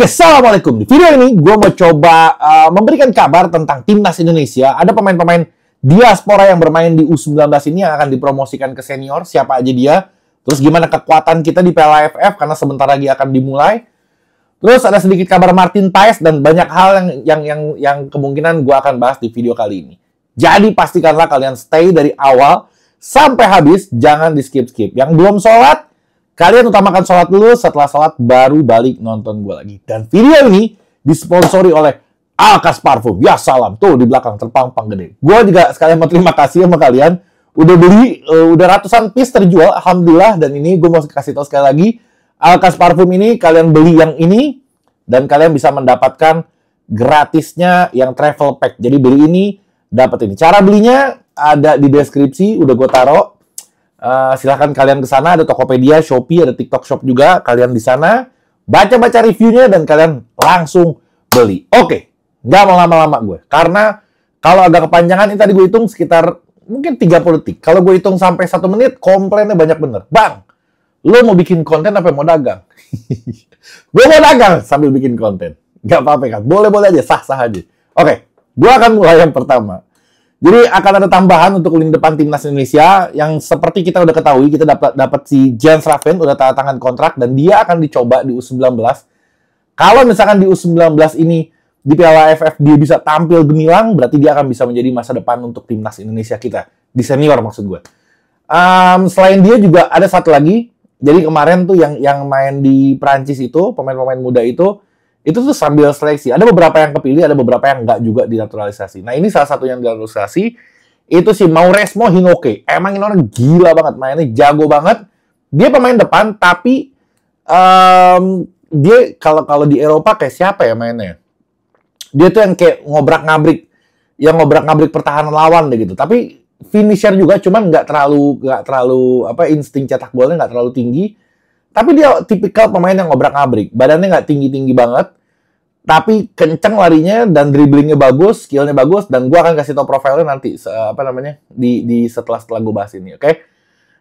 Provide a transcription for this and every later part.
Oke, Assalamualaikum. Di video ini gue mau coba uh, memberikan kabar tentang timnas Indonesia. Ada pemain-pemain diaspora yang bermain di U19 ini yang akan dipromosikan ke senior, siapa aja dia. Terus gimana kekuatan kita di Piala AFF karena sebentar lagi akan dimulai. Terus ada sedikit kabar Martin Paes dan banyak hal yang yang yang yang kemungkinan gue akan bahas di video kali ini. Jadi pastikanlah kalian stay dari awal sampai habis, jangan di skip-skip. Yang belum sholat, Kalian utamakan sholat dulu, setelah sholat baru balik nonton gue lagi. Dan video ini disponsori oleh Alkas Parfum. Ya salam, tuh di belakang terpampang gede. Gue juga sekalian mau terima kasih sama kalian. Udah beli, uh, udah ratusan piece terjual, Alhamdulillah. Dan ini gue mau kasih tau sekali lagi, Alkas Parfum ini kalian beli yang ini, dan kalian bisa mendapatkan gratisnya yang travel pack. Jadi beli ini, dapat ini. Cara belinya ada di deskripsi, udah gue taruh Eh, silahkan kalian ke sana ada Tokopedia, Shopee, ada TikTok Shop juga. Kalian di sana baca-baca reviewnya dan kalian langsung beli. Oke, okay. nggak lama-lama gue. Karena kalau agak kepanjangan ini tadi gue hitung sekitar mungkin 30 detik. Kalau gue hitung sampai satu menit, komplainnya banyak bener. Bang, lo mau bikin konten apa mau dagang? gue mau dagang sambil bikin konten. Gak apa-apa kan? Boleh-boleh aja, sah-sah aja. Oke, okay. gue akan mulai yang pertama. Jadi akan ada tambahan untuk lini depan timnas Indonesia yang seperti kita udah ketahui kita dapat dapat si Jens Raven udah tanda tangan kontrak dan dia akan dicoba di U19. Kalau misalkan di U19 ini di Piala AFF dia bisa tampil gemilang, berarti dia akan bisa menjadi masa depan untuk timnas Indonesia kita di senior maksud gue. Um, selain dia juga ada satu lagi. Jadi kemarin tuh yang yang main di Prancis itu pemain-pemain muda itu itu tuh sambil seleksi. Ada beberapa yang kepilih, ada beberapa yang enggak juga dinaturalisasi. Nah ini salah satu yang dinaturalisasi itu si Mauresmo Hinoke. Emang ini orang gila banget mainnya, jago banget. Dia pemain depan, tapi um, dia kalau kalau di Eropa kayak siapa ya mainnya? Dia tuh yang kayak ngobrak ngabrik, yang ngobrak ngabrik pertahanan lawan deh gitu. Tapi finisher juga, cuman nggak terlalu nggak terlalu apa insting cetak bolanya nggak terlalu tinggi tapi dia tipikal pemain yang ngobrak ngabrik badannya nggak tinggi tinggi banget tapi kenceng larinya dan dribblingnya bagus, skillnya bagus dan gue akan kasih tau profilnya nanti apa namanya di di setelah setelah gue bahas ini, oke? Okay?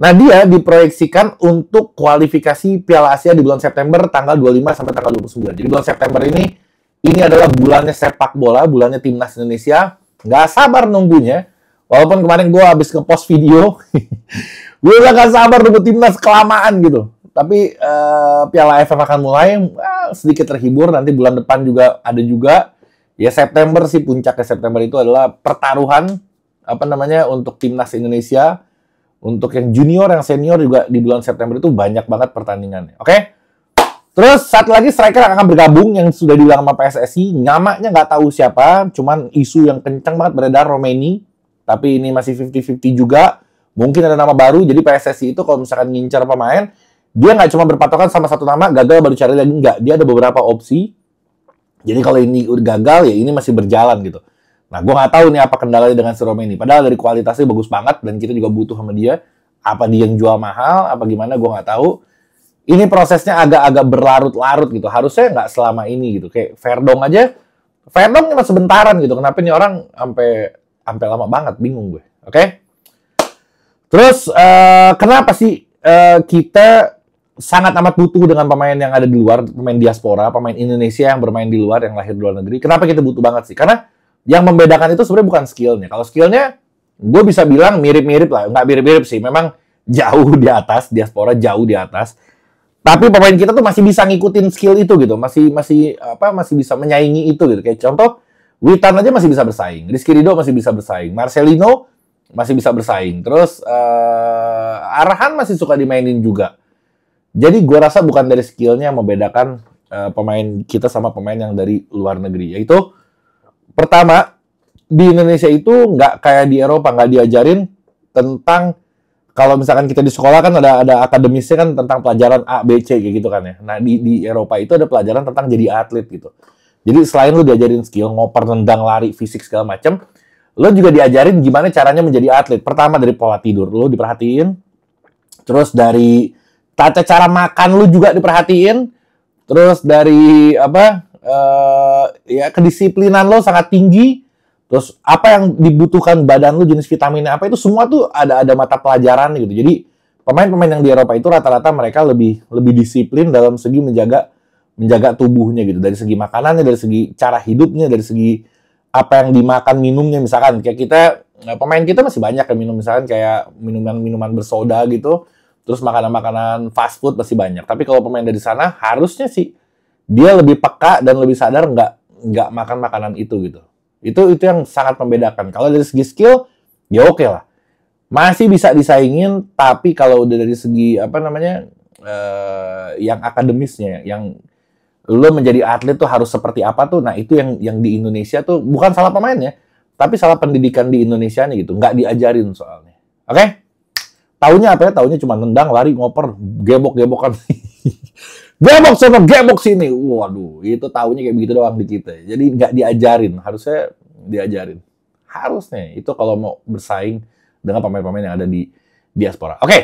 Nah dia diproyeksikan untuk kualifikasi Piala Asia di bulan September tanggal 25 sampai tanggal 29. Jadi bulan September ini ini adalah bulannya sepak bola, bulannya timnas Indonesia. Nggak sabar nunggunya. Walaupun kemarin gue habis ngepost video, gue udah gak sabar nunggu timnas kelamaan gitu tapi uh, Piala AFF akan mulai uh, sedikit terhibur nanti bulan depan juga ada juga ya September sih puncaknya September itu adalah pertaruhan apa namanya untuk timnas Indonesia untuk yang junior yang senior juga di bulan September itu banyak banget pertandingannya oke okay? terus satu lagi striker akan bergabung yang sudah diulang sama PSSI namanya nggak tahu siapa cuman isu yang kencang banget beredar Romeni tapi ini masih 50-50 juga mungkin ada nama baru jadi PSSI itu kalau misalkan ngincar pemain dia nggak cuma berpatokan sama satu nama, gagal baru cari lagi. Nggak, dia ada beberapa opsi. Jadi kalau ini gagal, ya ini masih berjalan gitu. Nah, gue nggak tahu nih apa kendalanya dengan si ini. Padahal dari kualitasnya bagus banget dan kita juga butuh sama dia. Apa dia yang jual mahal, apa gimana, gue nggak tahu. Ini prosesnya agak-agak berlarut-larut gitu. Harusnya nggak selama ini gitu. Kayak Ferdong aja, Ferdong cuma sebentaran gitu. Kenapa ini orang sampai sampai lama banget, bingung gue. Oke? Okay? Terus, uh, kenapa sih uh, kita sangat amat butuh dengan pemain yang ada di luar, pemain diaspora, pemain Indonesia yang bermain di luar, yang lahir di luar negeri. Kenapa kita butuh banget sih? Karena yang membedakan itu sebenarnya bukan skillnya. Kalau skillnya, gue bisa bilang mirip-mirip lah. Nggak mirip-mirip sih, memang jauh di atas, diaspora jauh di atas. Tapi pemain kita tuh masih bisa ngikutin skill itu gitu, masih masih apa masih bisa menyaingi itu gitu. Kayak contoh, Witan aja masih bisa bersaing, Rizky Rido masih bisa bersaing, Marcelino masih bisa bersaing. Terus uh, Arahan masih suka dimainin juga. Jadi gue rasa bukan dari skillnya yang membedakan uh, pemain kita sama pemain yang dari luar negeri. Yaitu pertama di Indonesia itu nggak kayak di Eropa nggak diajarin tentang kalau misalkan kita di sekolah kan ada ada akademisnya kan tentang pelajaran A B C kayak gitu kan ya. Nah di di Eropa itu ada pelajaran tentang jadi atlet gitu. Jadi selain lu diajarin skill ngoper, nendang, lari, fisik segala macem, lu juga diajarin gimana caranya menjadi atlet. Pertama dari pola tidur lu diperhatiin, terus dari tata cara makan lu juga diperhatiin terus dari apa uh, ya kedisiplinan lo sangat tinggi terus apa yang dibutuhkan badan lu jenis vitaminnya apa itu semua tuh ada ada mata pelajaran gitu jadi pemain-pemain yang di Eropa itu rata-rata mereka lebih lebih disiplin dalam segi menjaga menjaga tubuhnya gitu dari segi makanannya dari segi cara hidupnya dari segi apa yang dimakan minumnya misalkan kayak kita eh, pemain kita masih banyak yang minum misalkan kayak minuman minuman bersoda gitu Terus makanan-makanan fast food pasti banyak. Tapi kalau pemain dari sana harusnya sih dia lebih peka dan lebih sadar nggak nggak makan makanan itu gitu. Itu itu yang sangat membedakan. Kalau dari segi skill ya oke okay lah. Masih bisa disaingin tapi kalau udah dari segi apa namanya uh, yang akademisnya yang lo menjadi atlet tuh harus seperti apa tuh nah itu yang yang di Indonesia tuh bukan salah pemainnya tapi salah pendidikan di Indonesia nih gitu nggak diajarin soalnya oke okay? Taunya apa ya? Taunya cuma nendang, lari, ngoper, gebok-gebokan. gebok sana, gebok sini. Waduh, itu taunya kayak begitu doang di kita. Jadi nggak diajarin. Harusnya diajarin. Harusnya. Itu kalau mau bersaing dengan pemain-pemain yang ada di diaspora. Oke. Okay.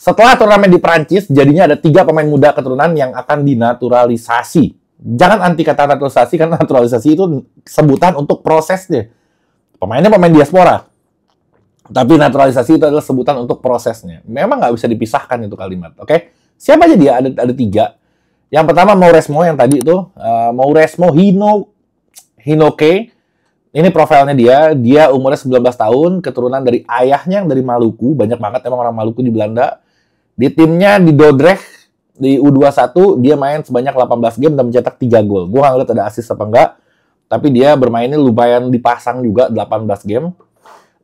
Setelah turnamen di Prancis, jadinya ada tiga pemain muda keturunan yang akan dinaturalisasi. Jangan anti kata naturalisasi, karena naturalisasi itu sebutan untuk prosesnya. Pemainnya pemain diaspora. Tapi naturalisasi itu adalah sebutan untuk prosesnya. Memang nggak bisa dipisahkan itu kalimat, oke? Okay? Siapa aja dia? Ada, ada tiga. Yang pertama Mauresmo yang tadi itu, uh, Mauresmo Hino Hinoke. Ini profilnya dia, dia umurnya 19 tahun, keturunan dari ayahnya yang dari Maluku, banyak banget emang orang Maluku di Belanda. Di timnya di Dodrecht di U21, dia main sebanyak 18 game dan mencetak 3 gol. Gue nggak ngeliat ada asis apa enggak, tapi dia bermainnya lumayan dipasang juga 18 game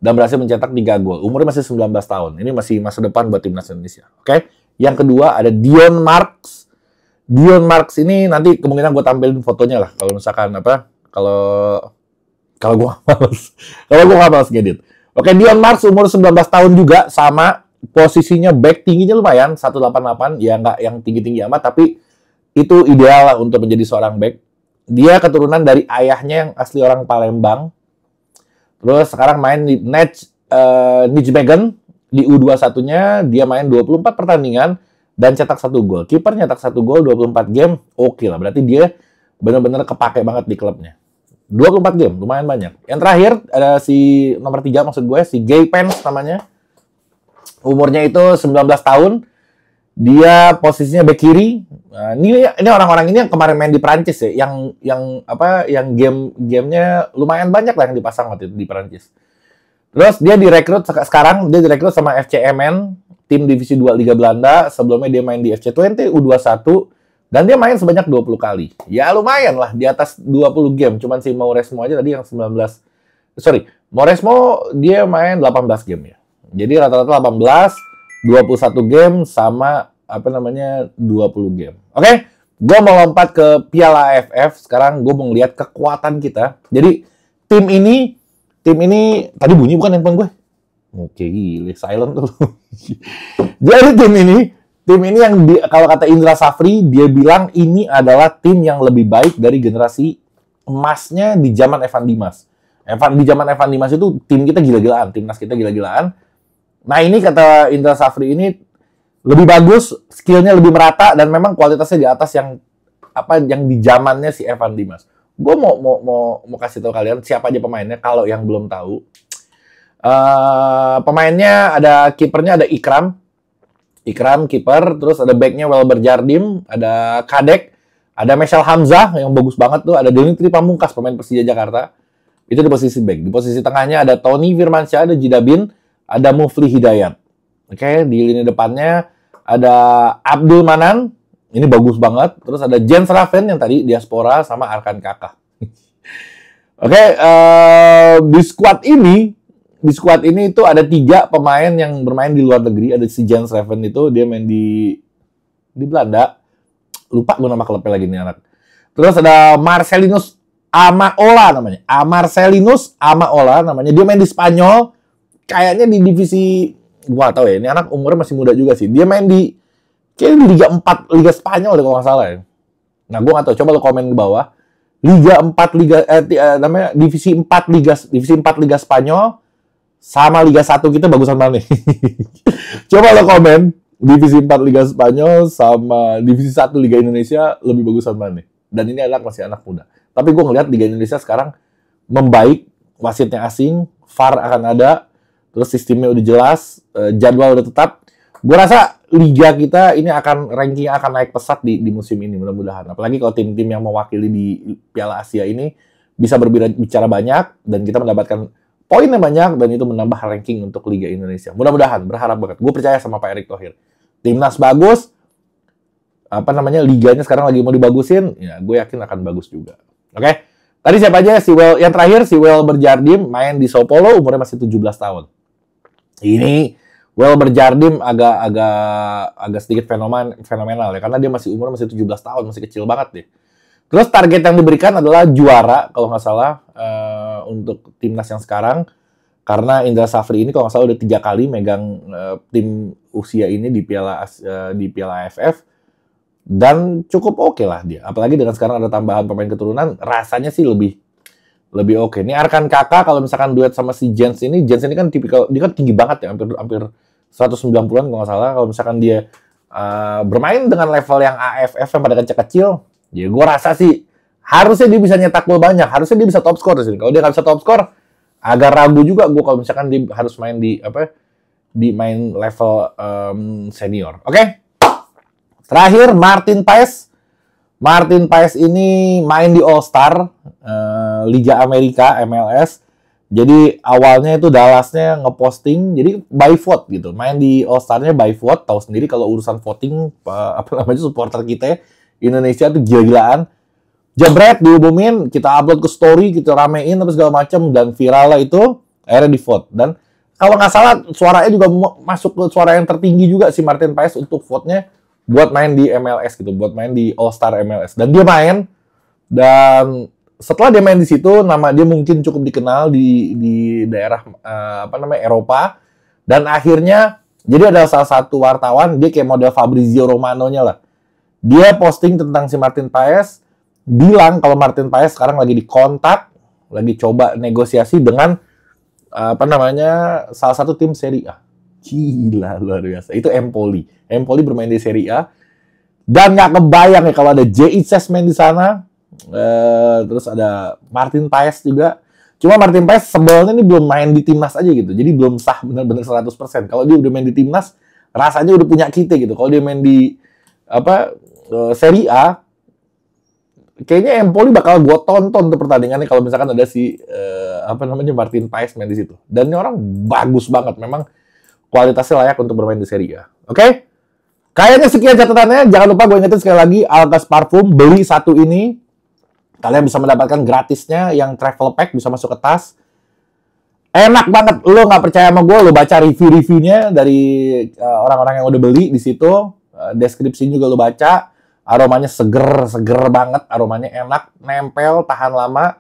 dan berhasil mencetak 3 gol. Umurnya masih 19 tahun. Ini masih masa depan buat timnas Indonesia. Oke. Okay? Yang kedua ada Dion Marks. Dion Marks ini nanti kemungkinan gue tampilin fotonya lah kalau misalkan apa kalau kalau gue males kalau gue males ngedit. Oke, okay, Dion Marks umur 19 tahun juga sama posisinya back tingginya lumayan 188 ya nggak yang tinggi-tinggi amat tapi itu ideal lah untuk menjadi seorang back. Dia keturunan dari ayahnya yang asli orang Palembang, Terus sekarang main di Nets uh, eh, Nijmegen di U21-nya dia main 24 pertandingan dan cetak satu gol. Kiper nyetak satu gol 24 game, oke okay lah. Berarti dia benar-benar kepake banget di klubnya. 24 game, lumayan banyak. Yang terakhir ada si nomor 3 maksud gue, si Gay Pence namanya. Umurnya itu 19 tahun. Dia posisinya back kiri. Nah, ini ini orang-orang ini yang kemarin main di Prancis ya, yang yang apa yang game gamenya lumayan banyak lah yang dipasang waktu itu di Prancis. Terus dia direkrut sekarang dia direkrut sama FC MN, tim divisi dua Liga Belanda. Sebelumnya dia main di FC 20 U21 dan dia main sebanyak 20 kali. Ya lumayan lah di atas 20 game. Cuman si Mauresmo aja tadi yang 19 sorry, Mauresmo dia main 18 game ya. Jadi rata-rata 18, 21 game sama apa namanya 20 game. Oke, okay? gue mau lompat ke Piala AFF. Sekarang gue mau lihat kekuatan kita. Jadi tim ini, tim ini tadi bunyi bukan handphone gue? Oke, okay, silent tuh. Jadi tim ini, tim ini yang di, kalau kata Indra Safri, dia bilang ini adalah tim yang lebih baik dari generasi emasnya di zaman Evan Dimas. Evan di zaman Evan Dimas itu tim kita gila-gilaan, timnas kita gila-gilaan. Nah ini kata Indra Safri ini lebih bagus, skillnya lebih merata dan memang kualitasnya di atas yang apa yang di zamannya si Evan Dimas. Gue mau mau mau mau kasih tahu kalian siapa aja pemainnya kalau yang belum tahu. Uh, pemainnya ada kipernya ada Ikram, Ikram kiper, terus ada backnya Welber Jardim, ada Kadek, ada Michel Hamzah yang bagus banget tuh, ada Dimitri Pamungkas pemain Persija Jakarta. Itu di posisi back. Di posisi tengahnya ada Tony Firmansyah, ada Jidabin, ada Mufli Hidayat. Oke, okay, di lini depannya ada Abdul Manan, ini bagus banget. Terus ada Jens Raven yang tadi diaspora sama Arkan Kakak. Oke, okay, uh, eh, di squad ini, di squad ini itu ada tiga pemain yang bermain di luar negeri. Ada si Jens Raven itu dia main di di Belanda. Lupa gue nama klubnya lagi nih anak. Terus ada Marcelinus Amaola namanya. Ah, Marcelinus Amaola namanya. Dia main di Spanyol. Kayaknya di divisi gua gak tau ya, ini anak umurnya masih muda juga sih. Dia main di, kayaknya di Liga 4, Liga Spanyol deh kalau nggak salah ya. Nah gue nggak tau, coba lo komen ke bawah. Liga 4 Liga eh, eh, namanya divisi 4 Liga divisi 4 Liga Spanyol sama Liga 1 kita bagusan mana nih? Coba lo komen divisi 4 Liga Spanyol sama divisi 1 Liga Indonesia lebih bagusan mana nih? Dan ini anak masih anak muda. Tapi gue ngelihat Liga Indonesia sekarang membaik wasitnya asing, VAR akan ada, terus sistemnya udah jelas, uh, jadwal udah tetap. Gue rasa liga kita ini akan ranking akan naik pesat di, di musim ini mudah-mudahan. Apalagi kalau tim-tim yang mewakili di Piala Asia ini bisa berbicara banyak dan kita mendapatkan poinnya banyak dan itu menambah ranking untuk Liga Indonesia. Mudah-mudahan berharap banget. Gue percaya sama Pak Erick Thohir. Timnas bagus, apa namanya liganya sekarang lagi mau dibagusin, ya gue yakin akan bagus juga. Oke. Okay? Tadi siapa aja? Si Well yang terakhir si Well Berjardim main di Sopolo umurnya masih 17 tahun ini Well Berjardim agak agak agak sedikit fenomen fenomenal ya karena dia masih umur masih 17 tahun, masih kecil banget deh. Terus target yang diberikan adalah juara kalau nggak salah uh, untuk timnas yang sekarang karena Indra Safri ini kalau nggak salah udah tiga kali megang uh, tim usia ini di Piala uh, di Piala AFF dan cukup oke okay lah dia. Apalagi dengan sekarang ada tambahan pemain keturunan, rasanya sih lebih lebih oke. Okay. Ini Arkan Kakak kalau misalkan duet sama si Jens ini, Jens ini kan tipikal dia kan tinggi banget ya, hampir hampir 190-an kalau nggak salah. Kalau misalkan dia uh, bermain dengan level yang AFF yang pada kecil-kecil, ya gue rasa sih harusnya dia bisa nyetak gol banyak, harusnya dia bisa top score di sini. Kalau dia nggak bisa top score, agak ragu juga gue kalau misalkan dia harus main di apa di main level um, senior. Oke. Okay? Terakhir Martin Paes. Martin Paes ini main di All Star. Uh, eh, Liga Amerika MLS. Jadi awalnya itu Dallasnya ngeposting, jadi by vote gitu. Main di All Star-nya by vote. Tahu sendiri kalau urusan voting apa namanya supporter kita ya. Indonesia tuh gila-gilaan. Jebret diumumin, kita upload ke story, kita ramein terus segala macam dan viral lah itu akhirnya di vote dan kalau nggak salah suaranya juga masuk ke suara yang tertinggi juga si Martin Paes untuk vote-nya buat main di MLS gitu, buat main di All Star MLS dan dia main dan setelah dia main di situ nama dia mungkin cukup dikenal di di daerah uh, apa namanya Eropa dan akhirnya jadi ada salah satu wartawan dia kayak model Fabrizio Romano-nya lah. Dia posting tentang si Martin Paes bilang kalau Martin Paes sekarang lagi dikontak, lagi coba negosiasi dengan uh, apa namanya salah satu tim Serie A. Gila luar biasa. Itu Empoli. Empoli bermain di Serie A dan nggak kebayang ya kalau ada J.I. main di sana, Eh, terus ada Martin Paes juga. Cuma Martin Paes sebelnya ini belum main di timnas aja gitu. Jadi belum sah benar-benar bener 100%. Kalau dia udah main di timnas, rasanya udah punya kita gitu. Kalau dia main di apa eh, Serie A, kayaknya Empoli bakal gue tonton tuh pertandingannya kalau misalkan ada si eh, apa namanya Martin Paes main di situ. Dan ini orang bagus banget. Memang kualitasnya layak untuk bermain di Serie A. Oke? Okay? Kayaknya sekian catatannya. Jangan lupa gue ingetin sekali lagi Altas Parfum beli satu ini Kalian bisa mendapatkan gratisnya yang travel pack bisa masuk ke tas. Enak banget. Lo nggak percaya sama gue, lo baca review-reviewnya dari eh, orang-orang uh, yang udah beli di situ. Uh, eh, deskripsi juga lo baca. Aromanya seger, seger banget. Aromanya enak, nempel, tahan lama.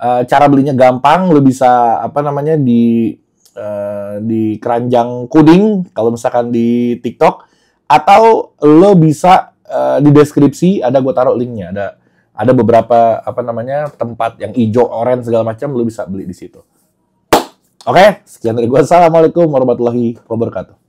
Uh, cara belinya gampang. Lo bisa apa namanya di uh, di keranjang kuning kalau misalkan di TikTok atau lo bisa uh, di deskripsi ada gue taruh linknya ada ada beberapa apa namanya tempat yang hijau, orange segala macam lu bisa beli di situ. Oke, okay? sekian dari gue. Assalamualaikum warahmatullahi wabarakatuh.